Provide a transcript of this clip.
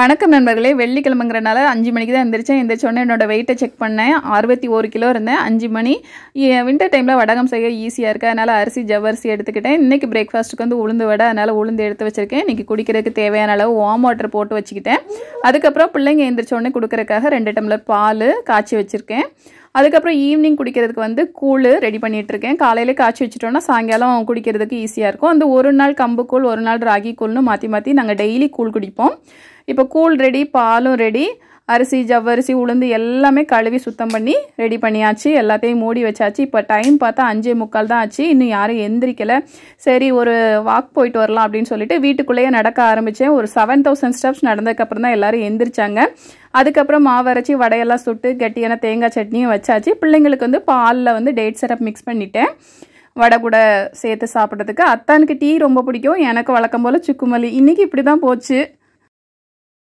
வணக்கம் நண்பர்களே வெள்ளிக்கிழமைங்கிறனால அஞ்சு மணிக்கு தான் எந்திரிச்சேன் எந்திரிச்சோடனே என்னோடய வெயிட்டை செக் பண்ணேன் அறுபத்தி ஒரு கிலோ இருந்தேன் அஞ்சு மணி வின்டர் டைமில் வடகம் செய்ய ஈஸியாக இருக்குது அதனால் அரிசி ஜவ்வரிசி எடுத்துக்கிட்டேன் இன்றைக்கி பிரேக்ஃபாஸ்ட்டுக்கு வந்து உளுந்து வடை அதனால் உளுந்து எடுத்து வச்சுருக்கேன் இன்றைக்கி குடிக்கிறதுக்கு தேவையான அளவு வார்ம் வாட்டர் போட்டு வச்சுக்கிட்டேன் அதுக்கப்புறம் பிள்ளைங்க எந்திரிச்சோடனே கொடுக்குறக்காக ரெண்டு டம்ளர் பால் காய்ச்சி வச்சுருக்கேன் அதுக்கப்புறம் ஈவினிங் குடிக்கிறதுக்கு வந்து கூழ் ரெடி இருக்கேன் காலையில காய்ச்சி வச்சுட்டோன்னா சாயங்காலம் குடிக்கிறதுக்கு ஈஸியாக இருக்கும் அந்த ஒரு நாள் கம்பு கூழ் ஒரு நாள் ராகி கூழ்னு மாற்றி மாற்றி நாங்கள் டெய்லி கூழ் குடிப்போம் இப்போ கூழ் ரெடி பாலும் ரெடி அரிசி ஜவ்வரிசி உளுந்து எல்லாமே கழுவி சுத்தம் பண்ணி ரெடி பண்ணியாச்சு எல்லாத்தையும் மூடி வச்சாச்சு இப்போ டைம் பார்த்தா அஞ்சே முக்கால் தான் ஆச்சு இன்னும் யாரும் எந்திரிக்கலை சரி ஒரு வாக் போயிட்டு வரலாம் அப்படின்னு சொல்லிட்டு வீட்டுக்குள்ளேயே நடக்க ஆரம்பித்தேன் ஒரு செவன் தௌசண்ட் ஸ்டெப்ஸ் நடந்ததுக்கப்புறம் தான் எல்லாரும் எந்திரிச்சாங்க அதுக்கப்புறம் மாவரைச்சி வடையெல்லாம் சுட்டு கெட்டியான தேங்காய் சட்னியும் வச்சாச்சு பிள்ளைங்களுக்கு வந்து பாலில் வந்து டேட் சிரப் மிக்ஸ் பண்ணிட்டேன் வடை கூட சேர்த்து சாப்பிட்றதுக்கு அத்தானுக்கு டீ ரொம்ப பிடிக்கும் எனக்கு வழக்கம் போல் சுக்குமல்லி இன்றைக்கி இப்படி தான் போச்சு